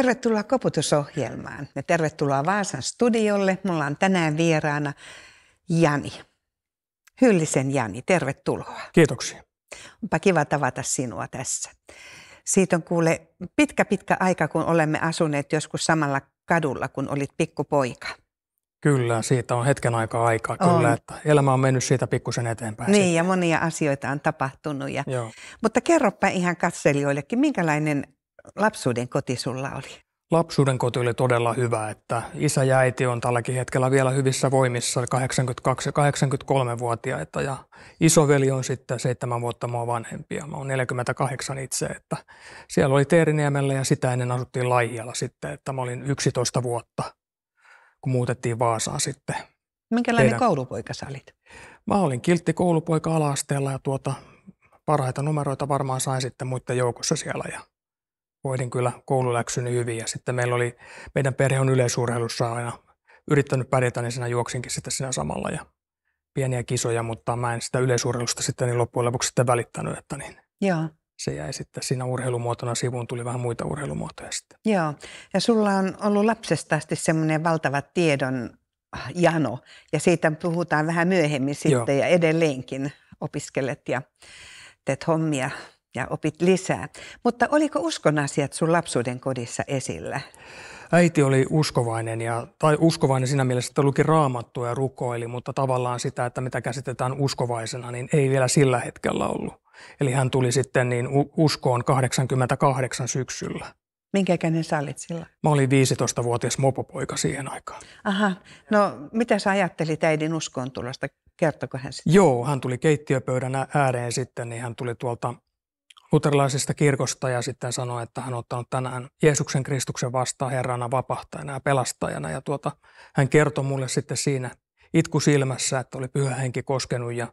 Tervetuloa koputusohjelmaan ja tervetuloa Vaasan studiolle. Mulla on tänään vieraana Jani. Hyllisen Jani, tervetuloa. Kiitoksia. Onpa kiva tavata sinua tässä. Siitä on kuule pitkä pitkä aika, kun olemme asuneet joskus samalla kadulla, kun olit pikkupoika. Kyllä, siitä on hetken aikaa aikaa. On. Kyllä, että elämä on mennyt siitä pikkusen eteenpäin. Niin, sitten. ja monia asioita on tapahtunut. Ja... Joo. Mutta kerropa ihan katselijoillekin, minkälainen lapsuuden koti sulla oli? Lapsuuden koti oli todella hyvä, että isä ja äiti on tälläkin hetkellä vielä hyvissä voimissa, 82-83-vuotiaita ja isoveli on sitten seitsemän vuotta mua vanhempia. Mä oon 48 itse, että siellä oli Teeriniemellä ja sitä ennen asuttiin Laihialla sitten, että mä olin 11 vuotta, kun muutettiin Vaasaan sitten. Minkälainen Teidän... koulupoika sä olit? Mä olin kiltti koulupoika ala ja tuota, parhaita numeroita varmaan sain sitten muiden joukossa siellä ja hoidin kyllä koululäksyni hyvin ja sitten meillä oli, meidän perhe on yleisurheilussa aina yrittänyt pärjätä, niin siinä juoksinkin sitten siinä samalla ja pieniä kisoja, mutta mä en sitä yleisurheilusta sitten niin loppujen lopuksi sitten välittänyt, että niin Joo. se jäi sitten siinä urheilumuotona sivuun, tuli vähän muita urheilumuotoja sitten. Joo, ja sulla on ollut lapsesta asti semmoinen valtava tiedon jano ja siitä puhutaan vähän myöhemmin sitten Joo. ja edelleenkin opiskelet ja teet hommia ja opit lisää. Mutta oliko uskon asiat sun lapsuuden kodissa esillä? Äiti oli uskovainen, ja, tai uskovainen siinä mielessä, että luki raamattua ja rukoili, mutta tavallaan sitä, että mitä käsitetään uskovaisena, niin ei vielä sillä hetkellä ollut. Eli hän tuli sitten niin uskoon 88 syksyllä. Minkä ikäinen sä olit silloin? Mä olin 15-vuotias mopopoika siihen aikaan. Aha. No, mitä sä ajattelit äidin uskoon tulosta? Kertoko hän sitä? Joo, hän tuli keittiöpöydän ääreen sitten, niin hän tuli tuolta luterilaisesta kirkosta ja sitten sanoi, että hän on ottanut tänään Jeesuksen Kristuksen vastaan herrana, vapahtajana ja pelastajana. Ja tuota, hän kertoi mulle sitten siinä itku silmässä, että oli pyhä henki koskenut ja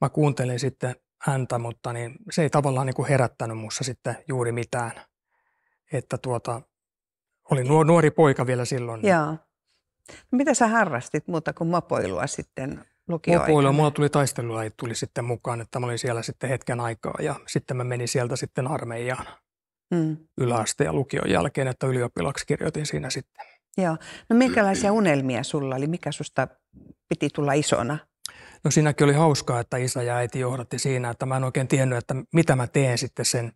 mä kuuntelin sitten häntä, mutta niin se ei tavallaan niin kuin herättänyt mussa sitten juuri mitään. Että tuota, oli nuori poika vielä silloin. Joo. No mitä sä harrastit muuta kuin mapoilua sitten lukioaikana. mulla tuli taisteluajat tuli sitten mukaan, että mä olin siellä sitten hetken aikaa ja sitten mä menin sieltä sitten armeijaan mm. yläaste ja lukion jälkeen, että ylioppilaksi kirjoitin siinä sitten. Joo. No minkälaisia unelmia sulla oli? Mikä susta piti tulla isona? No siinäkin oli hauskaa, että isä ja äiti johdatti siinä, että mä en oikein tiennyt, että mitä mä teen sitten sen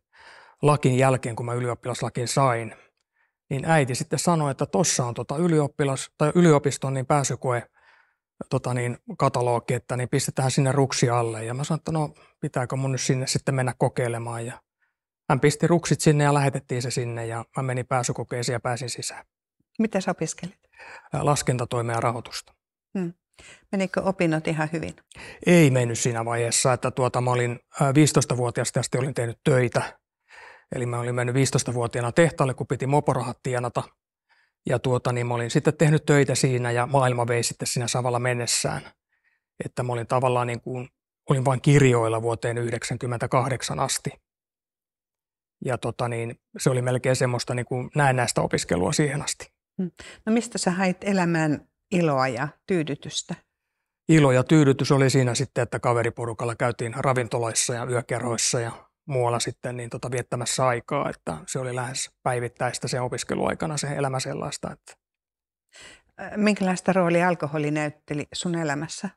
lakin jälkeen, kun mä ylioppilaslakin sain. Niin äiti sitten sanoi, että tossa on tota ylioppilas, tai yliopiston niin pääsykoe – tota niin, katalogi, että niin pistetään sinne ruksi alle. Ja mä sanoin, että no pitääkö mun nyt sinne sitten mennä kokeilemaan. Ja hän pisti ruksit sinne ja lähetettiin se sinne ja mä menin pääsykokeisiin ja pääsin sisään. Mitä sä opiskelit? Laskentatoimea ja rahoitusta. Hmm. Menikö opinnot ihan hyvin? Ei mennyt siinä vaiheessa, että tuota, mä olin 15-vuotiaasta asti olin tehnyt töitä. Eli mä olin mennyt 15-vuotiaana tehtaalle, kun piti moporahat tienata – ja tuota, niin mä olin sitten tehnyt töitä siinä ja maailma vei sitten siinä samalla mennessään. Että mä olin tavallaan niin kuin, olin vain kirjoilla vuoteen 1998 asti. Ja tota niin, se oli melkein semmoista niin kuin näennäistä opiskelua siihen asti. Hmm. No mistä sä hait elämään iloa ja tyydytystä? Ilo ja tyydytys oli siinä sitten, että kaveriporukalla käytiin ravintoloissa ja yökerhoissa ja muualla sitten niin tota viettämässä aikaa, että se oli lähes päivittäistä sen opiskeluaikana se elämä sellaista. Että... Minkälaista roolia alkoholi näytteli sun elämässä?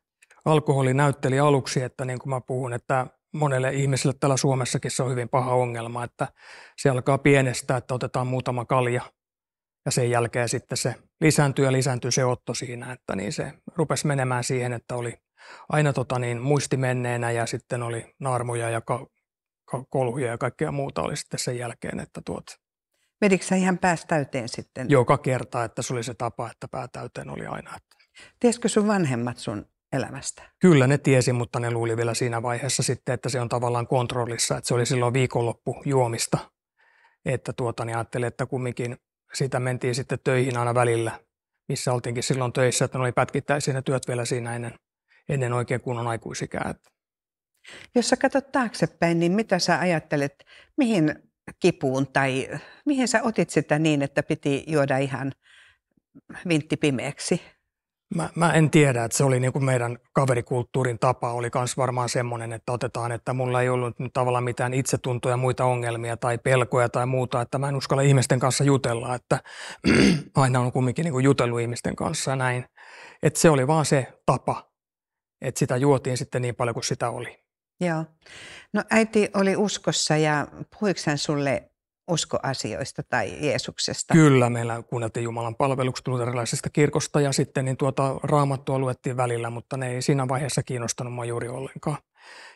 Alkoholi näytteli aluksi, että niin kuin mä puhun, että monelle ihmiselle täällä Suomessakin se on hyvin paha ongelma, että se alkaa pienestä, että otetaan muutama kalja ja sen jälkeen sitten se lisääntyy ja lisääntyy se otto siinä, että niin se rupesi menemään siihen, että oli aina tota niin, muisti menneenä ja sitten oli naarmuja ja ka- kolhuja ja kaikkea muuta oli sitten sen jälkeen, että tuot. Vedikö sä ihan pääs täyteen sitten? Joka kerta, että se oli se tapa, että pää täyteen oli aina. Että... Tieskö sun vanhemmat sun elämästä? Kyllä ne tiesi, mutta ne luuli vielä siinä vaiheessa sitten, että se on tavallaan kontrollissa, että se oli silloin viikonloppu juomista. Että tuota, niin ajattelin, että kumminkin sitä mentiin sitten töihin aina välillä, missä oltiinkin silloin töissä, että ne oli pätkittäisiä ne työt vielä siinä ennen, ennen oikein kunnon aikuisikää. Että jos sä katsot taaksepäin, niin mitä sä ajattelet, mihin kipuun tai mihin sä otit sitä niin, että piti juoda ihan vintti pimeäksi? Mä, mä en tiedä, että se oli niin kuin meidän kaverikulttuurin tapa, oli myös varmaan semmoinen, että otetaan, että mulla ei ollut nyt tavallaan mitään itsetuntoja, muita ongelmia tai pelkoja tai muuta, että mä en uskalla ihmisten kanssa jutella, että aina on kumminkin niin kuin jutellut ihmisten kanssa näin. Että se oli vaan se tapa, että sitä juotiin sitten niin paljon kuin sitä oli. Joo. No äiti oli uskossa ja puhuiko hän sulle uskoasioista tai Jeesuksesta? Kyllä, meillä kuunneltiin Jumalan palvelukset luterilaisesta kirkosta ja sitten niin tuota, raamattua luettiin välillä, mutta ne ei siinä vaiheessa kiinnostanut mä juuri ollenkaan.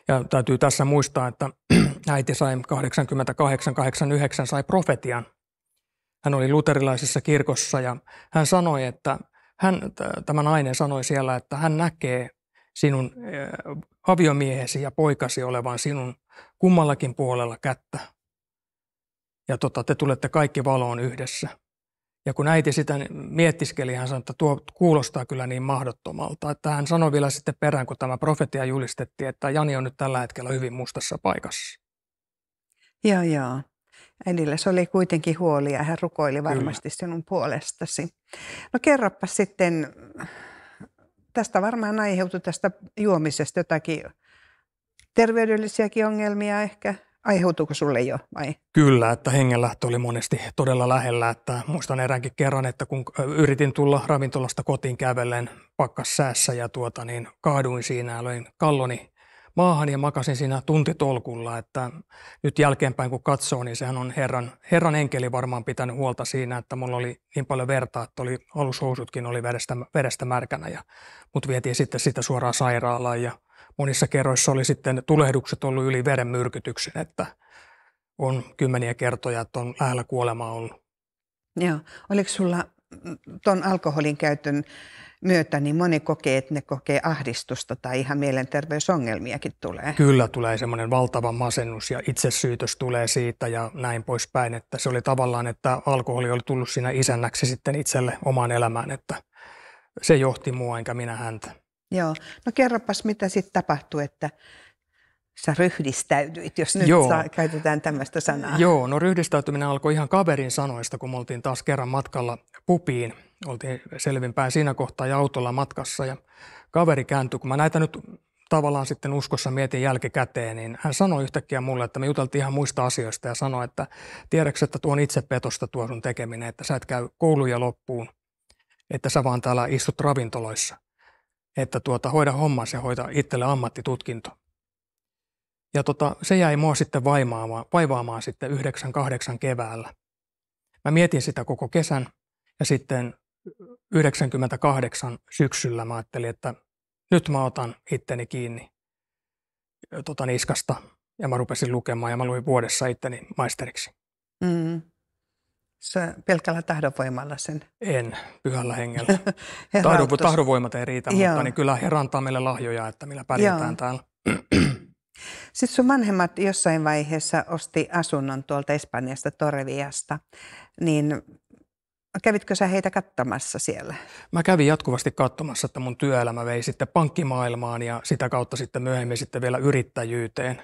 Ja täytyy tässä muistaa, että äiti sai 88-89 sai profetian. Hän oli luterilaisessa kirkossa ja hän sanoi, että hän, tämän aineen sanoi siellä, että hän näkee sinun eh, aviomiehesi ja poikasi olevan sinun kummallakin puolella kättä. Ja tota, te tulette kaikki valoon yhdessä. Ja kun äiti sitä miettiskeli, hän sanoi, että tuo kuulostaa kyllä niin mahdottomalta. Että hän sanoi vielä sitten perään, kun tämä profetia julistettiin, että Jani on nyt tällä hetkellä hyvin mustassa paikassa. Joo, joo. Äidillä se oli kuitenkin huoli ja hän rukoili varmasti Kyllä. sinun puolestasi. No kerropa sitten tästä varmaan aiheutui tästä juomisesta jotakin terveydellisiäkin ongelmia ehkä. Aiheutuuko sulle jo vai? Kyllä, että hengenlähtö oli monesti todella lähellä. Että muistan eräänkin kerran, että kun yritin tulla ravintolasta kotiin kävellen pakkassäässä ja tuota, niin kaaduin siinä ja löin kalloni maahan ja makasin siinä tuntitolkulla, että nyt jälkeenpäin kun katsoo, niin sehän on herran, herran enkeli varmaan pitänyt huolta siinä, että mulla oli niin paljon vertaa, että oli, alushousutkin oli verestä, verestä märkänä ja mut vietiin sitten sitä suoraan sairaalaan ja monissa kerroissa oli sitten tulehdukset ollut yli myrkytyksen, että on kymmeniä kertoja, että on lähellä kuolemaa ollut. Joo. Oliko sulla tuon alkoholin käytön myötä niin moni kokee, että ne kokee ahdistusta tai ihan mielenterveysongelmiakin tulee. Kyllä tulee semmoinen valtava masennus ja itsesyytös tulee siitä ja näin poispäin, että se oli tavallaan, että alkoholi oli tullut siinä isännäksi sitten itselle omaan elämään, että se johti mua enkä minä häntä. Joo, no kerropas mitä sitten tapahtui, että sä ryhdistäydyit, jos nyt Joo. Saa, käytetään tämmöistä sanaa. Joo, no ryhdistäytyminen alkoi ihan kaverin sanoista, kun me oltiin taas kerran matkalla pupiin. Oltiin selvinpäin siinä kohtaa ja autolla matkassa ja kaveri kääntyi, kun mä näitä nyt tavallaan sitten uskossa mietin jälkikäteen, niin hän sanoi yhtäkkiä mulle, että me juteltiin ihan muista asioista ja sanoi, että tiedätkö, että tuon itse petosta tuo sun tekeminen, että sä et käy kouluja loppuun, että sä vaan täällä istut ravintoloissa, että tuota, hoida hommas ja hoita itselle ammattitutkinto. Ja tota, se jäi mua sitten vaivaamaan, vaivaamaan sitten 98 keväällä. Mä mietin sitä koko kesän ja sitten 98 syksyllä mä ajattelin, että nyt mä otan itteni kiinni tota niskasta ja mä rupesin lukemaan ja mä luin vuodessa itteni maisteriksi. Mm. Se pelkällä tahdonvoimalla sen? En, pyhällä hengellä. Tahdon, tahdonvoimat ei riitä, Joo. mutta niin kyllä he meille lahjoja, että millä pärjätään Joo. täällä. Sitten siis sun vanhemmat jossain vaiheessa osti asunnon tuolta Espanjasta Toreviasta, niin Kävitkö sä heitä katsomassa siellä? Mä kävin jatkuvasti katsomassa, että mun työelämä vei sitten pankkimaailmaan ja sitä kautta sitten myöhemmin sitten vielä yrittäjyyteen.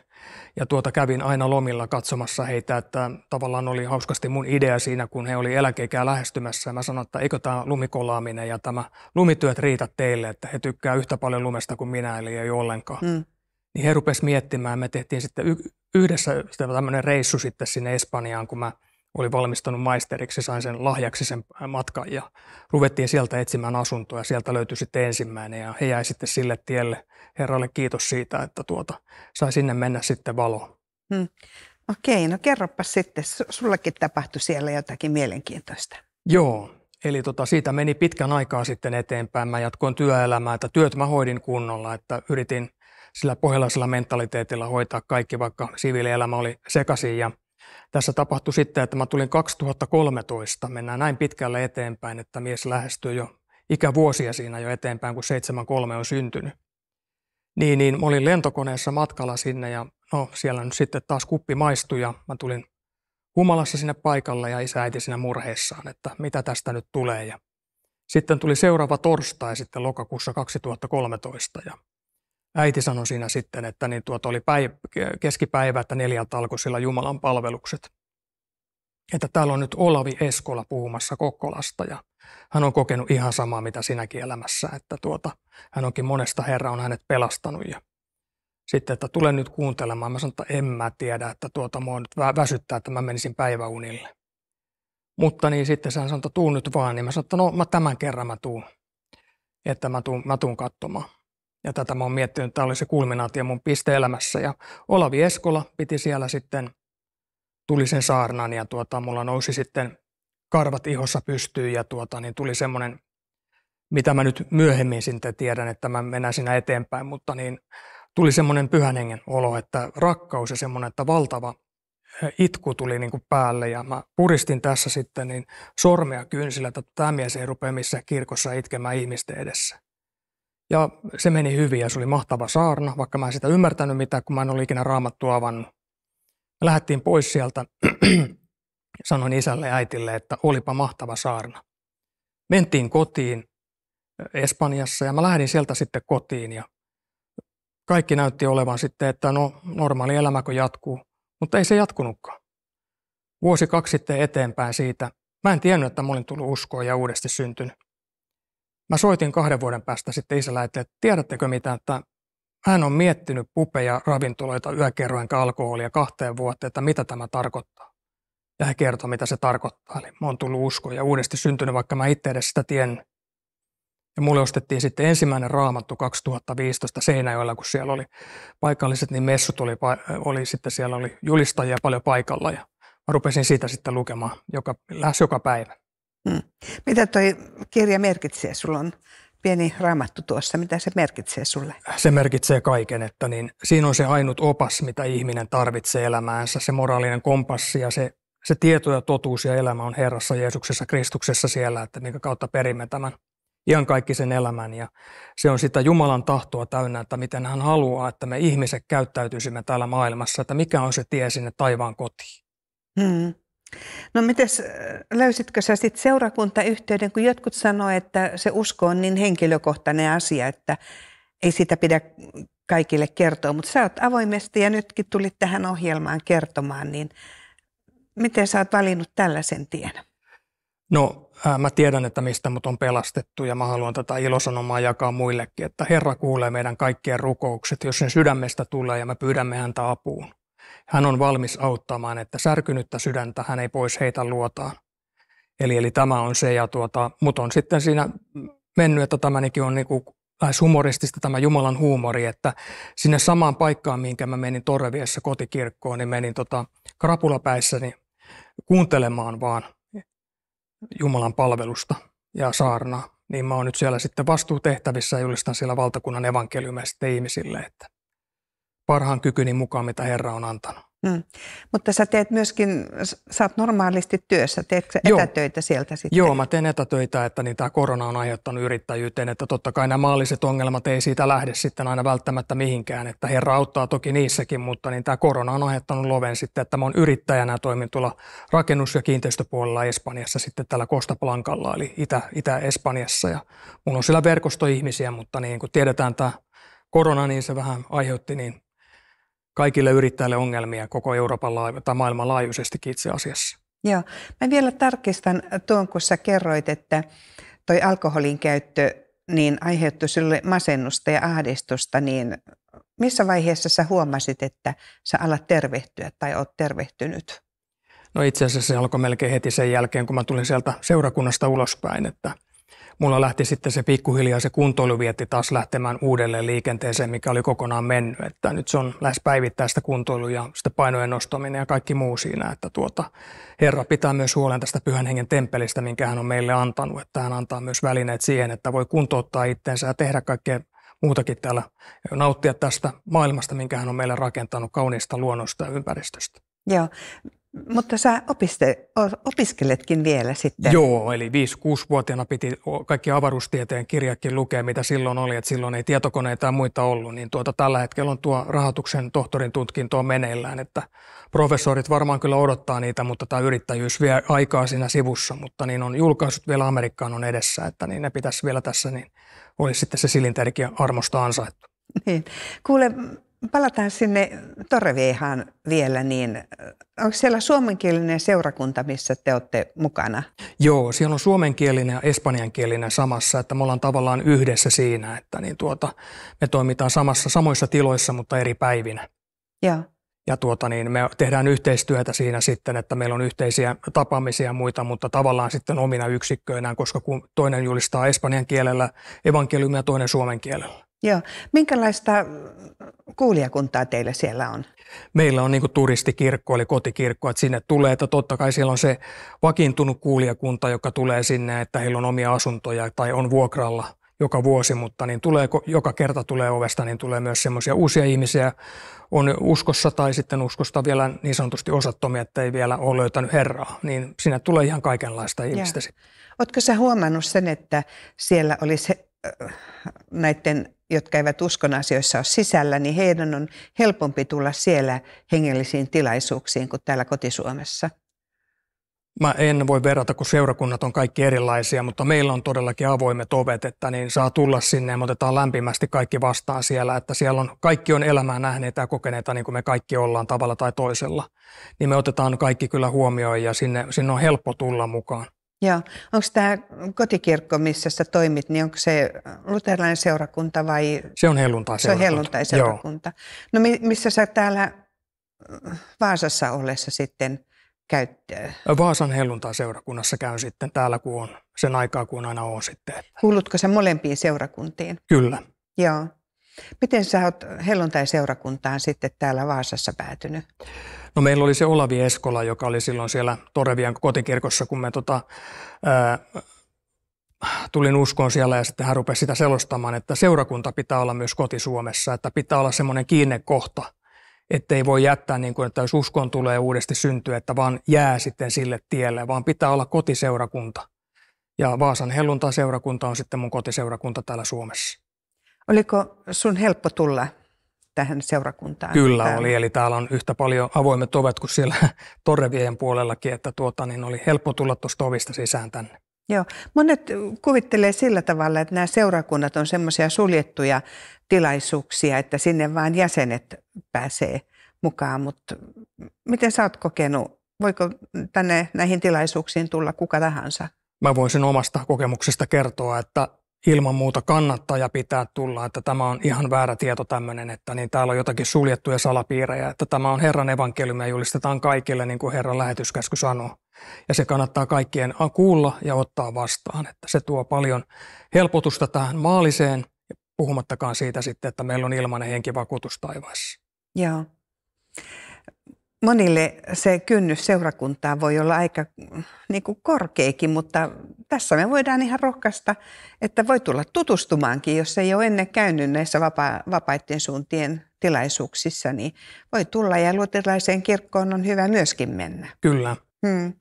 Ja tuota kävin aina lomilla katsomassa heitä, että tavallaan oli hauskasti mun idea siinä, kun he oli eläkeikää lähestymässä. Mä sanoin, että eikö tämä lumikolaaminen ja tämä lumityöt riitä teille, että he tykkää yhtä paljon lumesta kuin minä, eli ei ollenkaan. Mm. Niin he rupesivat miettimään, me tehtiin sitten yhdessä tämmöinen reissu sitten sinne Espanjaan, kun mä olin valmistunut maisteriksi, sain sen lahjaksi sen äh, matkan ja ruvettiin sieltä etsimään asuntoa ja sieltä löytyi sitten ensimmäinen ja he jäi sitten sille tielle. Herralle kiitos siitä, että tuota, sai sinne mennä sitten valoon. Hmm. Okei, no kerropa sitten, sullakin tapahtui siellä jotakin mielenkiintoista. Joo, eli tota, siitä meni pitkän aikaa sitten eteenpäin. Mä jatkoin työelämää, että työt mä hoidin kunnolla, että yritin – sillä pohjalaisella mentaliteetilla hoitaa kaikki, vaikka siviilielämä oli sekaisin. Ja tässä tapahtui sitten, että mä tulin 2013, mennään näin pitkälle eteenpäin, että mies lähestyy jo ikävuosia siinä jo eteenpäin, kun 73 on syntynyt. Niin, niin mä olin lentokoneessa matkalla sinne ja no siellä nyt sitten taas kuppi maistui ja mä tulin humalassa sinne paikalle ja isä äiti siinä murheessaan, että mitä tästä nyt tulee. Ja sitten tuli seuraava torstai sitten lokakuussa 2013 ja äiti sanoi siinä sitten, että niin tuota oli päiv- keskipäivä, että neljältä alkoi sillä Jumalan palvelukset. Että täällä on nyt Olavi Eskola puhumassa Kokkolasta ja hän on kokenut ihan samaa, mitä sinäkin elämässä, että tuota, hän onkin monesta Herra on hänet pelastanut ja sitten, että tulen nyt kuuntelemaan. Mä sanon, että en mä tiedä, että tuota mua nyt väsyttää, että mä menisin päiväunille. Mutta niin sitten hän sanoi, että tuu nyt vaan, niin mä sanon, että no mä tämän kerran mä tuun, että mä tuun, mä tuun katsomaan. Ja tätä mä oon miettinyt, että tämä oli se kulminaatio mun pisteelämässä. Ja Olavi Eskola piti siellä sitten, tuli sen saarnan ja tuota, mulla nousi sitten karvat ihossa pystyyn ja tuota, niin tuli semmoinen, mitä mä nyt myöhemmin sitten tiedän, että mä menen siinä eteenpäin, mutta niin tuli semmoinen pyhän hengen olo, että rakkaus ja semmoinen, että valtava itku tuli niin kuin päälle ja mä puristin tässä sitten niin sormea kynsillä, että tämä mies ei rupea missään kirkossa itkemään ihmisten edessä. Ja se meni hyvin ja se oli mahtava saarna, vaikka mä en sitä ymmärtänyt mitä, kun mä en ollut ikinä raamattua avannut. Me lähdettiin pois sieltä, sanoin isälle ja äitille, että olipa mahtava saarna. Mentiin kotiin äh, Espanjassa ja mä lähdin sieltä sitten kotiin ja kaikki näytti olevan sitten, että no normaali elämäkö jatkuu, mutta ei se jatkunutkaan. Vuosi kaksi sitten eteenpäin siitä, mä en tiennyt, että mä olin tullut uskoon ja uudesti syntynyt. Mä soitin kahden vuoden päästä sitten isällä, että tiedättekö mitä, että hän on miettinyt pupeja, ravintoloita, yökerroinka alkoholia kahteen vuoteen, että mitä tämä tarkoittaa. Ja he kertoo, mitä se tarkoittaa. Eli mä oon tullut usko ja uudesti syntynyt, vaikka mä itse edes sitä tien. Ja mulle ostettiin sitten ensimmäinen raamattu 2015 Seinäjoella, kun siellä oli paikalliset, niin messut oli, oli sitten, siellä oli julistajia paljon paikalla. Ja mä rupesin siitä sitten lukemaan joka, lähes joka päivä. Hmm. Mitä toi kirja merkitsee? Sulla on pieni raamattu tuossa. Mitä se merkitsee sulle? Se merkitsee kaiken, että niin, siinä on se ainut opas, mitä ihminen tarvitsee elämäänsä, se moraalinen kompassi ja se, se tieto ja totuus ja elämä on Herrassa Jeesuksessa Kristuksessa siellä, että minkä kautta perimme tämän sen elämän ja se on sitä Jumalan tahtoa täynnä, että miten hän haluaa, että me ihmiset käyttäytyisimme täällä maailmassa, että mikä on se tie sinne taivaan kotiin. Hmm. No mites, äh, löysitkö sä sitten seurakuntayhteyden, kun jotkut sanoo, että se usko on niin henkilökohtainen asia, että ei sitä pidä kaikille kertoa, mutta sä oot avoimesti ja nytkin tulit tähän ohjelmaan kertomaan, niin miten sä oot valinnut tällaisen tien? No ää, äh, mä tiedän, että mistä mut on pelastettu ja mä haluan tätä ilosanomaa jakaa muillekin, että Herra kuulee meidän kaikkien rukoukset, jos sen sydämestä tulee ja me pyydämme häntä apuun hän on valmis auttamaan, että särkynyttä sydäntä hän ei pois heitä luotaan. Eli, eli tämä on se, ja tuota, mutta on sitten siinä mennyt, että tämä on niin kuin lähes humoristista tämä Jumalan huumori, että sinne samaan paikkaan, minkä mä menin Torreviessä kotikirkkoon, niin menin tota krapulapäissäni kuuntelemaan vaan Jumalan palvelusta ja saarnaa. Niin mä oon nyt siellä sitten vastuutehtävissä ja julistan siellä valtakunnan evankeliumia sitten ihmisille, että parhaan kykyni mukaan, mitä Herra on antanut. Mm. Mutta sä teet myöskin, sä oot normaalisti työssä, teetkö Joo. etätöitä sieltä sitten? Joo, mä teen etätöitä, että niin tämä korona on aiheuttanut yrittäjyyteen, että totta kai nämä maalliset ongelmat ei siitä lähde sitten aina välttämättä mihinkään, että herra auttaa toki niissäkin, mutta niin tämä korona on aiheuttanut loven sitten, että mä oon yrittäjänä toimin tuolla rakennus- ja kiinteistöpuolella Espanjassa sitten tällä Costa Blancalla, eli Itä, Itä-Espanjassa ja mulla on siellä verkosto ihmisiä, mutta niin kun tiedetään tämä korona, niin se vähän aiheutti niin kaikille yrittäjille ongelmia koko Euroopan laaju- tai maailmanlaajuisestikin itse asiassa. Joo. Mä vielä tarkistan tuon, kun sä kerroit, että toi alkoholin käyttö niin aiheutti sinulle masennusta ja ahdistusta, niin missä vaiheessa sä huomasit, että sä alat tervehtyä tai oot tervehtynyt? No itse asiassa se alkoi melkein heti sen jälkeen, kun mä tulin sieltä seurakunnasta ulospäin, että – mulla lähti sitten se pikkuhiljaa se kuntoiluvietti taas lähtemään uudelleen liikenteeseen, mikä oli kokonaan mennyt. Että nyt se on lähes päivittäistä kuntoilu ja sitten painojen nostaminen ja kaikki muu siinä, että tuota, Herra pitää myös huolen tästä pyhän hengen temppelistä, minkä hän on meille antanut. Että hän antaa myös välineet siihen, että voi kuntouttaa itsensä ja tehdä kaikkea muutakin täällä nauttia tästä maailmasta, minkä hän on meille rakentanut kauniista luonnosta ja ympäristöstä. Joo. Mutta sä opiste, opiskeletkin vielä sitten. Joo, eli 5-6-vuotiaana piti kaikki avaruustieteen kirjakin lukea, mitä silloin oli, että silloin ei tietokoneita tai muita ollut, niin tuota, tällä hetkellä on tuo rahoituksen tohtorin tutkinto meneillään, että professorit varmaan kyllä odottaa niitä, mutta tämä yrittäjyys vie aikaa siinä sivussa, mutta niin on julkaisut vielä Amerikkaan on edessä, että niin ne pitäisi vielä tässä, niin olisi sitten se silinterikin armosta ansaittu. Niin. Kuule, Palataan sinne Torreviehaan vielä, niin onko siellä suomenkielinen seurakunta, missä te olette mukana? Joo, siellä on suomenkielinen ja espanjankielinen samassa, että me ollaan tavallaan yhdessä siinä, että niin tuota, me toimitaan samassa, samoissa tiloissa, mutta eri päivinä. Joo. Ja tuota, niin me tehdään yhteistyötä siinä sitten, että meillä on yhteisiä tapaamisia ja muita, mutta tavallaan sitten omina yksikköinään, koska kun toinen julistaa espanjan kielellä evankeliumia toinen suomen kielellä. Joo. Minkälaista kuulijakuntaa teillä siellä on? Meillä on niin turistikirkko, eli kotikirkko, että sinne tulee, että totta kai siellä on se vakiintunut kuulijakunta, joka tulee sinne, että heillä on omia asuntoja tai on vuokralla joka vuosi, mutta niin tulee, joka kerta tulee ovesta, niin tulee myös semmoisia uusia ihmisiä, on uskossa tai sitten uskosta vielä niin sanotusti osattomia, että ei vielä ole löytänyt Herraa, niin sinne tulee ihan kaikenlaista ihmistä. Oletko sä huomannut sen, että siellä olisi äh, näiden jotka eivät uskon asioissa ole sisällä, niin heidän on helpompi tulla siellä hengellisiin tilaisuuksiin kuin täällä kotisuomessa. Mä en voi verrata, kun seurakunnat on kaikki erilaisia, mutta meillä on todellakin avoimet ovet, että niin saa tulla sinne ja me otetaan lämpimästi kaikki vastaan siellä, että siellä on, kaikki on elämää nähneitä ja kokeneita niin kuin me kaikki ollaan tavalla tai toisella. Niin me otetaan kaikki kyllä huomioon ja sinne, sinne on helppo tulla mukaan. Joo. Onko tämä kotikirkko, missä sä toimit, niin onko se luterilainen seurakunta vai? Se on helluntai seurakunta. Se on helluntai seurakunta. No missä sä täällä äh, Vaasassa ollessa sitten käyt? Vaasan helluntai seurakunnassa käyn sitten täällä, kun on sen aikaa, kun aina on sitten. Kuulutko sä molempiin seurakuntiin? Kyllä. Joo. Miten sä oot helluntai seurakuntaan sitten täällä Vaasassa päätynyt? No meillä oli se Olavi Eskola, joka oli silloin siellä Torevian kotikirkossa, kun me tota, ää, tulin uskoon siellä ja sitten hän rupesi sitä selostamaan, että seurakunta pitää olla myös koti Suomessa, että pitää olla semmoinen kiinnekohta, että ei voi jättää niin kuin, että jos uskon tulee uudesti syntyä, että vaan jää sitten sille tielle, vaan pitää olla kotiseurakunta. Ja Vaasan hellunta-seurakunta on sitten mun kotiseurakunta täällä Suomessa. Oliko sun helppo tulla tähän seurakuntaan. Kyllä oli, eli täällä on yhtä paljon avoimet ovet kuin siellä Torrevien puolellakin, että tuota, niin oli helppo tulla tuosta ovista sisään tänne. Joo. Monet kuvittelee sillä tavalla, että nämä seurakunnat on semmoisia suljettuja tilaisuuksia, että sinne vain jäsenet pääsee mukaan, mutta miten sä oot kokenut, voiko tänne näihin tilaisuuksiin tulla kuka tahansa? Mä voisin omasta kokemuksesta kertoa, että ilman muuta kannattaa ja pitää tulla, että tämä on ihan väärä tieto tämmöinen, että niin täällä on jotakin suljettuja salapiirejä, että tämä on Herran evankeliumi ja julistetaan kaikille, niin kuin Herran lähetyskäsky sanoo. Ja se kannattaa kaikkien kuulla ja ottaa vastaan, että se tuo paljon helpotusta tähän maaliseen, puhumattakaan siitä sitten, että meillä on ilmainen henkivakuutus taivaassa. Joo monille se kynnys seurakuntaa voi olla aika niin kuin korkeakin, mutta tässä me voidaan ihan rohkaista, että voi tulla tutustumaankin, jos ei ole ennen käynyt näissä vapa- vapaiden suuntien tilaisuuksissa, niin voi tulla ja luterilaiseen kirkkoon on hyvä myöskin mennä. Kyllä. Hmm.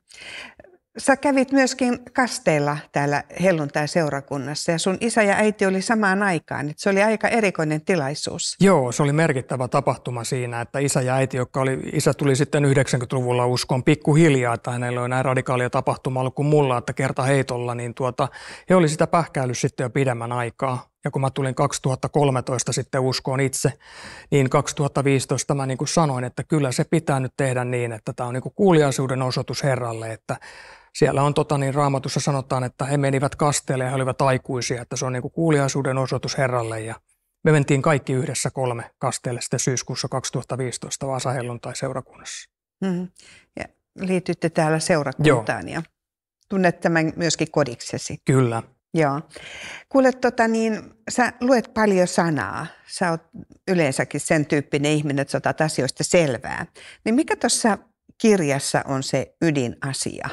Sä kävit myöskin kasteella täällä helluntai-seurakunnassa ja sun isä ja äiti oli samaan aikaan. Että se oli aika erikoinen tilaisuus. Joo, se oli merkittävä tapahtuma siinä, että isä ja äiti, joka oli, isä tuli sitten 90-luvulla uskon pikkuhiljaa, että hänellä oli näin radikaalia tapahtuma ollut kuin mulla, että kerta heitolla, niin tuota, he oli sitä pähkäillyt sitten jo pidemmän aikaa. Ja kun mä tulin 2013 sitten uskoon itse, niin 2015 mä niin kuin sanoin, että kyllä se pitää nyt tehdä niin, että tämä on niin kuin kuuliaisuuden osoitus Herralle, että siellä on tota, niin raamatussa sanotaan, että he menivät kasteelle ja he olivat aikuisia, että se on niin kuin kuuliaisuuden osoitus Herralle ja me mentiin kaikki yhdessä kolme kasteelle sitten syyskuussa 2015 Vasahellun tai seurakunnassa. Mm-hmm. Ja liitytte täällä seurakuntaan Joo. ja tunnet tämän myöskin kodiksesi. Kyllä. Joo. Kuule, tota niin, sä luet paljon sanaa. Sä oot yleensäkin sen tyyppinen ihminen, että sä otat asioista selvää. Niin mikä tuossa kirjassa on se ydinasia?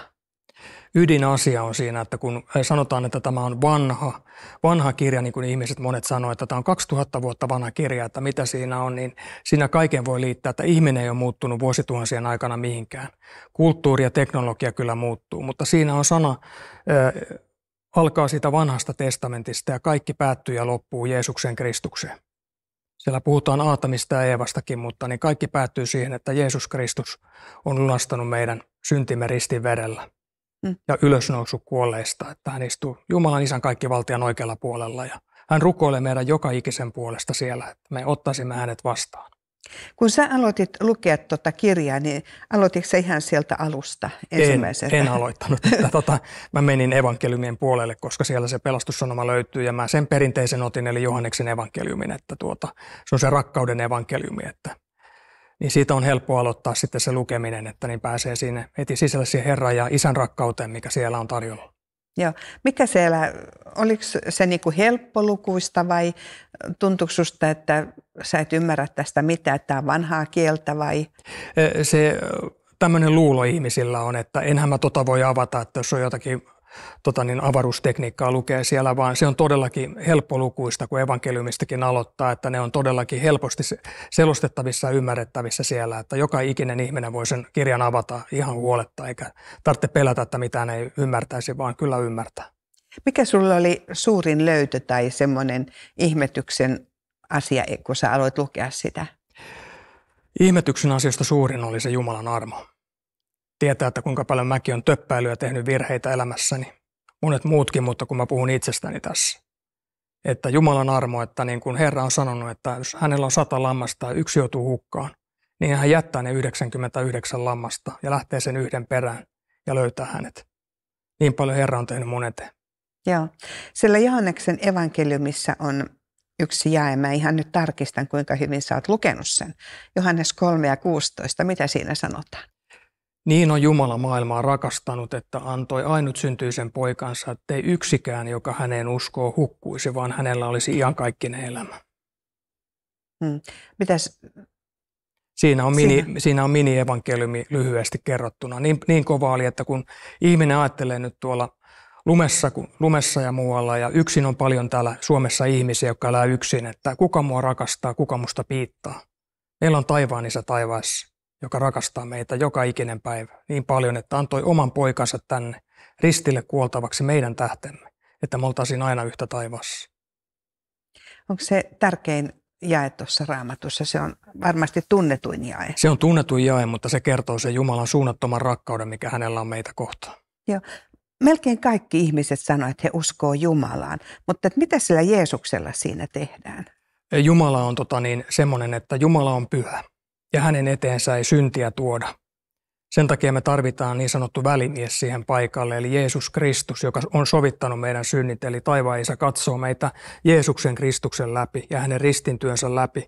Ydinasia on siinä, että kun äh, sanotaan, että tämä on vanha, vanha kirja, niin kuin ihmiset monet sanoo, että tämä on 2000 vuotta vanha kirja, että mitä siinä on, niin siinä kaiken voi liittää, että ihminen ei ole muuttunut vuosituhansien aikana mihinkään. Kulttuuri ja teknologia kyllä muuttuu, mutta siinä on sana, äh, alkaa sitä vanhasta testamentista ja kaikki päättyy ja loppuu Jeesuksen Kristukseen. Siellä puhutaan Aatamista ja Eevastakin, mutta niin kaikki päättyy siihen, että Jeesus Kristus on lunastanut meidän syntimme ristin vedellä mm. ja ylösnoussut kuolleista, että hän istuu Jumalan isän kaikki valtian oikealla puolella ja hän rukoilee meidän joka ikisen puolesta siellä, että me ottaisimme hänet vastaan. Kun sä aloitit lukea tuota kirjaa, niin aloititko ihan sieltä alusta ensimmäisenä? En, en aloittanut. Että tota, mä menin evankeliumien puolelle, koska siellä se pelastussanoma löytyy ja mä sen perinteisen otin, eli Johanneksen evankeliumin, että tuota, se on se rakkauden evankeliumi, että niin siitä on helppo aloittaa sitten se lukeminen, että niin pääsee sinne heti sisälle siihen Herran ja Isän rakkauteen, mikä siellä on tarjolla. Joo. Mikä siellä, oliko se niin kuin helppolukuista vai tuntuuko susta, että sä et ymmärrä tästä mitään, että tämä on vanhaa kieltä vai? Se tämmöinen luulo ihmisillä on, että enhän mä tota voi avata, että jos on jotakin tota niin, avaruustekniikkaa lukee siellä, vaan se on todellakin helppolukuista, kun evankeliumistakin aloittaa, että ne on todellakin helposti selostettavissa ja ymmärrettävissä siellä, että joka ikinen ihminen voi sen kirjan avata ihan huoletta, eikä tarvitse pelätä, että mitään ei ymmärtäisi, vaan kyllä ymmärtää. Mikä sulla oli suurin löytö tai semmoinen ihmetyksen asia, kun sä aloit lukea sitä? Ihmetyksen asiasta suurin oli se Jumalan armo tietää, että kuinka paljon mäkin on töppäilyä tehnyt virheitä elämässäni. Monet muutkin, mutta kun mä puhun itsestäni tässä. Että Jumalan armo, että niin kuin Herra on sanonut, että jos hänellä on sata lammasta ja yksi joutuu hukkaan, niin hän jättää ne 99 lammasta ja lähtee sen yhden perään ja löytää hänet. Niin paljon Herra on tehnyt mun eteen. Joo. Sillä Johanneksen evankeliumissa on yksi jae. Mä ihan nyt tarkistan, kuinka hyvin sä oot lukenut sen. Johannes 3 ja 16. Mitä siinä sanotaan? Niin on Jumala maailmaa rakastanut, että antoi ainut syntyisen poikansa, ettei yksikään, joka häneen uskoo, hukkuisi, vaan hänellä olisi iankaikkinen elämä. Hmm. Mitäs? Siinä on, mini, siinä? siinä on mini-evankeliumi lyhyesti kerrottuna. Niin, niin kova oli, että kun ihminen ajattelee nyt tuolla lumessa, lumessa ja muualla, ja yksin on paljon täällä Suomessa ihmisiä, jotka elää yksin, että kuka mua rakastaa, kuka musta piittaa. Meillä on taivaan isä taivaassa joka rakastaa meitä joka ikinen päivä niin paljon, että antoi oman poikansa tänne ristille kuoltavaksi meidän tähtemme, että me oltaisiin aina yhtä taivaassa. Onko se tärkein jae tuossa raamatussa? Se on varmasti tunnetuin jae. Se on tunnetuin jae, mutta se kertoo sen Jumalan suunnattoman rakkauden, mikä hänellä on meitä kohtaan. Joo. Melkein kaikki ihmiset sanoivat, että he uskoo Jumalaan, mutta mitä sillä Jeesuksella siinä tehdään? Jumala on tota niin, semmoinen, että Jumala on pyhä ja hänen eteensä ei syntiä tuoda. Sen takia me tarvitaan niin sanottu välimies siihen paikalle, eli Jeesus Kristus, joka on sovittanut meidän synnit, eli taivaan isä katsoo meitä Jeesuksen Kristuksen läpi ja hänen ristintyönsä läpi.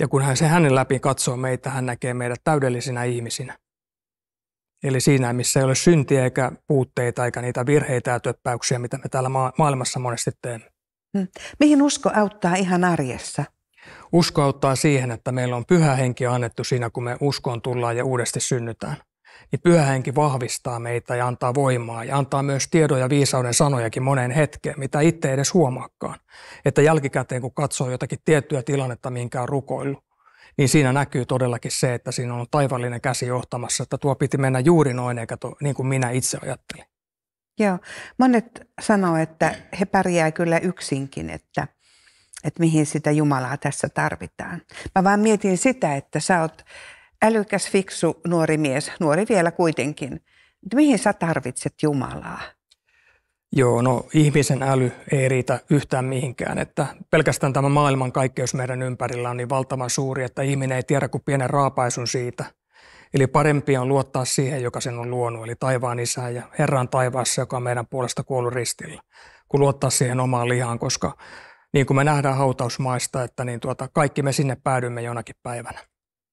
Ja kun hän se hänen läpi katsoo meitä, hän näkee meidät täydellisinä ihmisinä. Eli siinä, missä ei ole syntiä eikä puutteita eikä niitä virheitä ja töppäyksiä, mitä me täällä maailmassa monesti teemme. Hmm. Mihin usko auttaa ihan arjessa? Usko auttaa siihen, että meillä on pyhä henki annettu siinä, kun me uskoon tullaan ja uudesti synnytään. Niin pyhä henki vahvistaa meitä ja antaa voimaa ja antaa myös tiedon ja viisauden sanojakin moneen hetkeen, mitä itse edes huomaakaan. Että jälkikäteen, kun katsoo jotakin tiettyä tilannetta, minkä on rukoillut, niin siinä näkyy todellakin se, että siinä on taivallinen käsi johtamassa, että tuo piti mennä juuri noin, eikä to, niin kuin minä itse ajattelin. Joo, monet sanoo, että he pärjää kyllä yksinkin, että että mihin sitä Jumalaa tässä tarvitaan. Mä vaan mietin sitä, että sä oot älykäs, fiksu nuori mies, nuori vielä kuitenkin. Mihin sä tarvitset Jumalaa? Joo, no ihmisen äly ei riitä yhtään mihinkään. Että pelkästään tämä maailman kaikkeus meidän ympärillä on niin valtavan suuri, että ihminen ei tiedä kuin pienen raapaisun siitä. Eli parempi on luottaa siihen, joka sen on luonut, eli taivaan isään ja Herran taivaassa, joka on meidän puolesta kuollut ristillä, kuin luottaa siihen omaan lihaan, koska niin kuin me nähdään hautausmaista, että niin tuota, kaikki me sinne päädymme jonakin päivänä.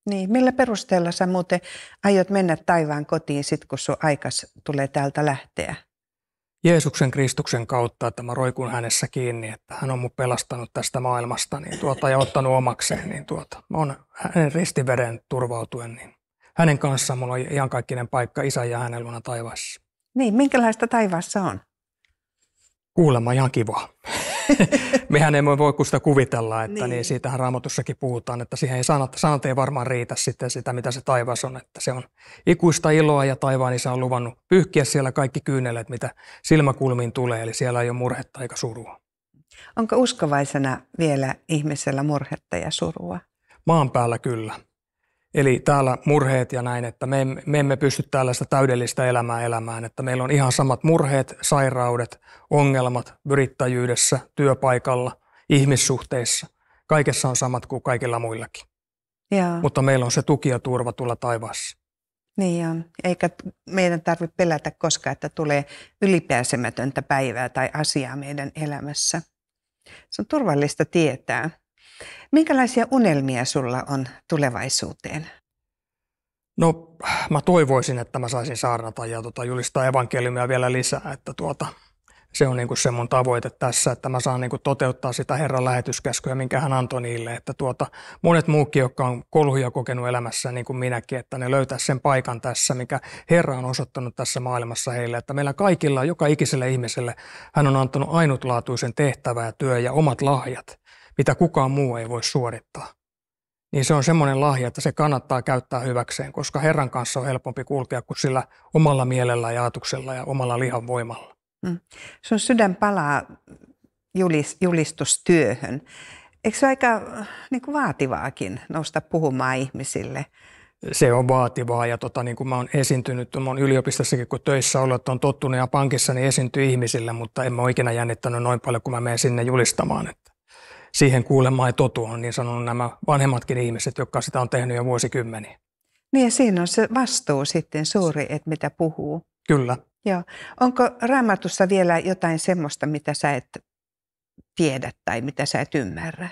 Niin, millä perusteella sä muuten aiot mennä taivaan kotiin sitten, kun sun aikas tulee täältä lähteä? Jeesuksen Kristuksen kautta, että mä roikun hänessä kiinni, että hän on mun pelastanut tästä maailmasta niin tuota, ja ottanut omakseen, niin tuota, mä on hänen ristiveden turvautuen, niin hänen kanssaan mulla on iankaikkinen paikka isän ja hänen luona taivaassa. Niin, minkälaista taivaassa on? Kuulemma ihan kivaa. mehän ei voi kuin sitä kuvitella, että niin. niin siitähän raamatussakin puhutaan, että siihen ei sanat, sanat ei varmaan riitä sitten sitä, mitä se taivas on, että se on ikuista iloa ja taivaan isä on luvannut pyyhkiä siellä kaikki kyynelet, mitä silmäkulmiin tulee, eli siellä ei ole murhetta eikä surua. Onko uskovaisena vielä ihmisellä murhetta ja surua? Maan päällä kyllä. Eli täällä murheet ja näin, että me emme, me emme pysty tällaista täydellistä elämää elämään, että meillä on ihan samat murheet, sairaudet, ongelmat yrittäjyydessä, työpaikalla, ihmissuhteissa. Kaikessa on samat kuin kaikilla muillakin. Ja. Mutta meillä on se tuki ja turva tulla taivaassa. Niin on. Eikä meidän tarvitse pelätä koskaan, että tulee ylipääsemätöntä päivää tai asiaa meidän elämässä. Se on turvallista tietää. Minkälaisia unelmia sulla on tulevaisuuteen? No mä toivoisin, että mä saisin saarnata ja tuota, julistaa evankeliumia vielä lisää, että tuota, se on niinku se mun tavoite tässä, että mä saan niinku toteuttaa sitä Herran lähetyskäskyä, minkä hän antoi niille. Että tuota, monet muukin, jotka on kolhuja kokenut elämässä, niin kuin minäkin, että ne löytää sen paikan tässä, mikä Herra on osoittanut tässä maailmassa heille. Että meillä kaikilla, joka ikiselle ihmiselle, hän on antanut ainutlaatuisen tehtävää, työ ja omat lahjat mitä kukaan muu ei voi suorittaa. Niin se on semmoinen lahja, että se kannattaa käyttää hyväkseen, koska Herran kanssa on helpompi kulkea kuin sillä omalla mielellä ja ajatuksella ja omalla lihan voimalla. Mm. Sun sydän palaa julis, julistustyöhön. Eikö se aika niin kuin vaativaakin nousta puhumaan ihmisille? Se on vaativaa ja tota, niin kuin mä oon esiintynyt, mä oon yliopistossakin kun töissä ollut, että on tottunut ja pankissa, niin esiintyy ihmisille, mutta en mä ikinä jännittänyt noin paljon, kun mä menen sinne julistamaan. Et siihen kuulemaan ei totuun, niin sanon no, nämä vanhemmatkin ihmiset, jotka sitä on tehnyt jo vuosikymmeniä. Niin ja siinä on se vastuu sitten suuri, että mitä puhuu. Kyllä. Joo. Onko raamatussa vielä jotain semmoista, mitä sä et tiedä tai mitä sä et ymmärrä?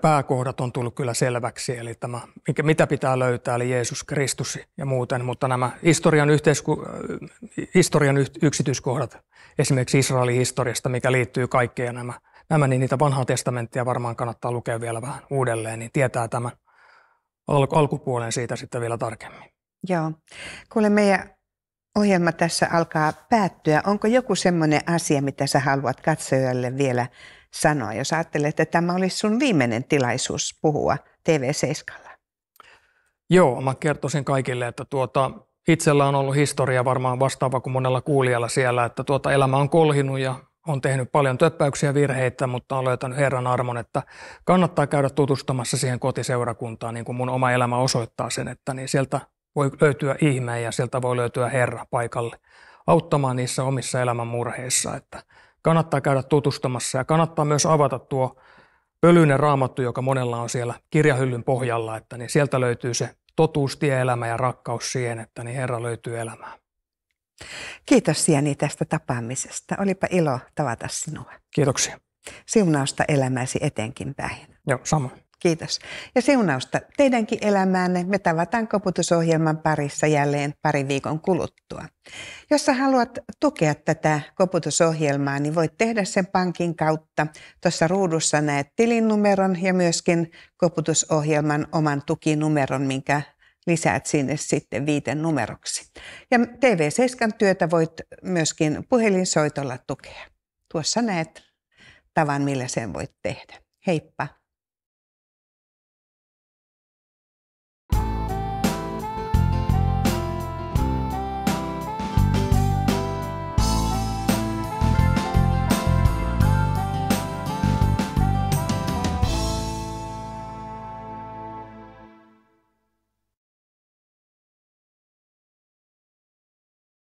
Pääkohdat on tullut kyllä selväksi, eli tämä, mikä, mitä pitää löytää, eli Jeesus Kristus ja muuten, mutta nämä historian, yhteisku, historian yksityiskohdat, esimerkiksi Israelin historiasta, mikä liittyy kaikkeen nämä – nämä, niin niitä vanhaa testamenttia varmaan kannattaa lukea vielä vähän uudelleen, niin tietää tämän al- alkupuolen siitä sitten vielä tarkemmin. Joo. Kuule, meidän ohjelma tässä alkaa päättyä. Onko joku semmoinen asia, mitä sä haluat katsojalle vielä sanoa, jos ajattelet, että tämä olisi sun viimeinen tilaisuus puhua TV7? Joo, mä kertoisin kaikille, että tuota, itsellä on ollut historia varmaan vastaava kuin monella kuulijalla siellä, että tuota, elämä on kolhinut ja on tehnyt paljon töppäyksiä virheitä, mutta on löytänyt Herran armon, että kannattaa käydä tutustumassa siihen kotiseurakuntaan, niin kuin mun oma elämä osoittaa sen, että niin sieltä voi löytyä ihme ja sieltä voi löytyä Herra paikalle auttamaan niissä omissa elämän murheissa. Että kannattaa käydä tutustumassa ja kannattaa myös avata tuo pölyinen raamattu, joka monella on siellä kirjahyllyn pohjalla, että niin sieltä löytyy se totuus, tie, elämä ja rakkaus siihen, että niin Herra löytyy elämään. Kiitos Sieni tästä tapaamisesta. Olipa ilo tavata sinua. Kiitoksia. Siunausta elämäsi etenkin päin. Joo, sama. Kiitos. Ja siunausta teidänkin elämäänne. Me tavataan koputusohjelman parissa jälleen parin viikon kuluttua. Jos sä haluat tukea tätä koputusohjelmaa, niin voit tehdä sen pankin kautta. Tuossa ruudussa näet tilinumeron ja myöskin koputusohjelman oman tukinumeron, minkä lisäät sinne sitten viiten numeroksi. Ja TV7 työtä voit myöskin puhelinsoitolla tukea. Tuossa näet tavan, millä sen voit tehdä. Heippa!